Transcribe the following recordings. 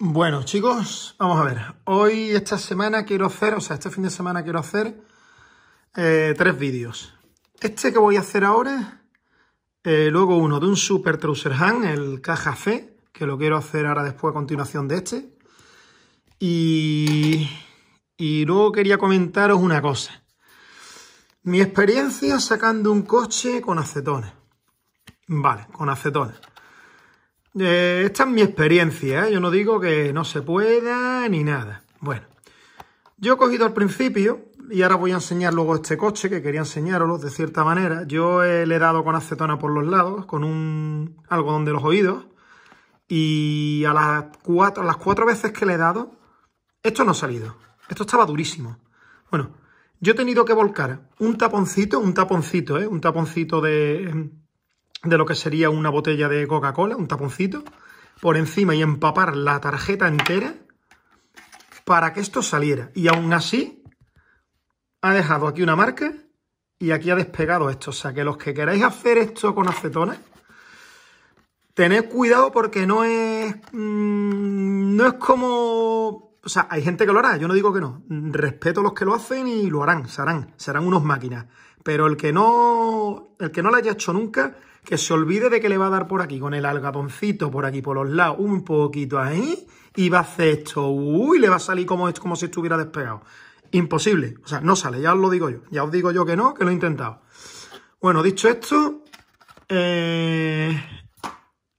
Bueno, chicos, vamos a ver. Hoy, esta semana, quiero hacer, o sea, este fin de semana quiero hacer eh, tres vídeos. Este que voy a hacer ahora, eh, luego uno de un Super Trouser Hand, el caja que lo quiero hacer ahora después a continuación de este. Y, y luego quería comentaros una cosa. Mi experiencia sacando un coche con acetones. Vale, con acetones. Eh, esta es mi experiencia, ¿eh? yo no digo que no se pueda ni nada. Bueno, yo he cogido al principio, y ahora voy a enseñar luego este coche, que quería enseñaros de cierta manera. Yo he le he dado con acetona por los lados, con un algodón de los oídos, y a las cuatro, a las cuatro veces que le he dado, esto no ha salido. Esto estaba durísimo. Bueno, yo he tenido que volcar un taponcito, un taponcito, ¿eh? un taponcito de, de lo que sería una botella de Coca-Cola, un taponcito, por encima y empapar la tarjeta entera para que esto saliera. Y aún así, ha dejado aquí una marca y aquí ha despegado esto. O sea que los que queráis hacer esto con acetona, tened cuidado porque no es. Mm, no es como. O sea, hay gente que lo hará, yo no digo que no. Respeto a los que lo hacen y lo harán, serán, serán unos máquinas. Pero el que no, el que no la haya hecho nunca, que se olvide de que le va a dar por aquí, con el algaponcito por aquí, por los lados, un poquito ahí, y va a hacer esto. Uy, le va a salir como, como si estuviera despegado. Imposible. O sea, no sale, ya os lo digo yo. Ya os digo yo que no, que lo he intentado. Bueno, dicho esto, eh,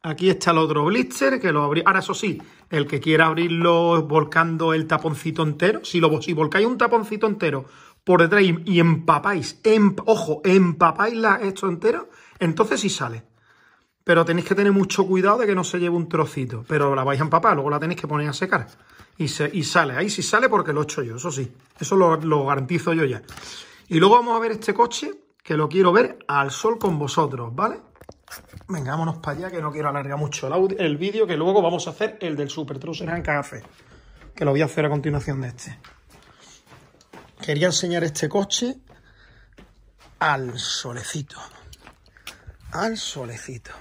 Aquí está el otro blister, que lo abrí. Ahora, eso sí, el que quiera abrirlo volcando el taponcito entero, si, lo, volcáis un taponcito entero por detrás y, empapáis, ojo, empapáis la, esto entero, entonces sí sale. Pero tenéis que tener mucho cuidado de que no se lleve un trocito. Pero la vais a empapar, luego la tenéis que poner a secar. Y, y sale, ahí sí sale porque lo he hecho yo, eso sí. Eso lo, lo garantizo yo ya. Y luego vamos a ver este coche, que lo quiero ver al sol con vosotros, ¿vale? Vengámonos para allá, que no quiero alargar mucho el, vídeo, que luego vamos a hacer el del Super en Café, que lo voy a hacer a continuación de este. Quería enseñar este coche al solecito. Al solecito.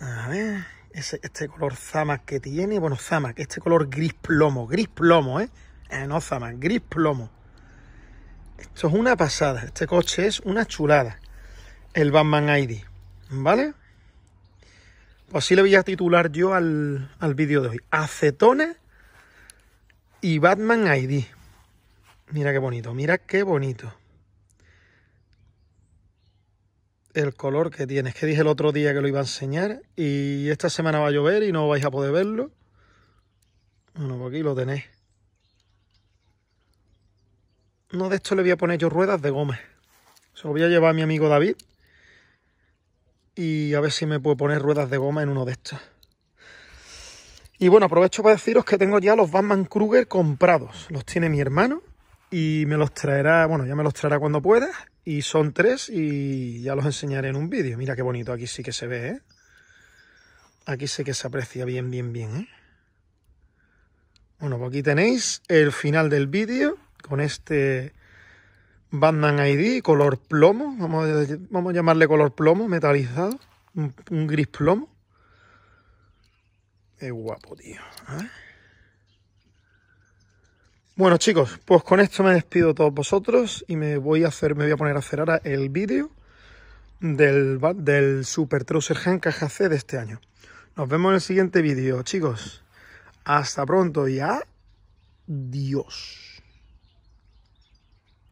A ver, ese, este color zama que tiene, bueno, zamac, este color gris plomo, gris plomo, ¿eh? eh no zama, gris plomo. Esto es una pasada, este coche es una chulada el Batman ID, ¿vale? Pues así le voy a titular yo al, vídeo de hoy. Acetones y Batman ID. Mira qué bonito, mira qué bonito. El color que tiene. Es que dije el otro día que lo iba a enseñar y esta semana va a llover y no vais a poder verlo. Bueno, pues aquí lo tenéis. No, de esto le voy a poner yo ruedas de goma. Se lo voy a llevar a mi amigo David y a ver si me puedo poner ruedas de goma en uno de estos. Y bueno, aprovecho para deciros que tengo ya los Batman Kruger comprados. Los tiene mi hermano y me los traerá, bueno, ya me los traerá cuando pueda. Y son tres y ya los enseñaré en un vídeo. Mira qué bonito, aquí sí que se ve, ¿eh? Aquí sí que se aprecia bien, bien, bien, ¿eh? Bueno, pues aquí tenéis el final del vídeo con este Bandan ID, color plomo, vamos a, vamos llamarle color plomo, metalizado, un, gris plomo. Es guapo, tío. ¿eh? Bueno, chicos, pues con esto me despido todos vosotros y me voy a hacer, me voy a poner a hacer el vídeo del, del Super Trouser Gen Caja de este año. Nos vemos en el siguiente vídeo, chicos. Hasta pronto y adiós.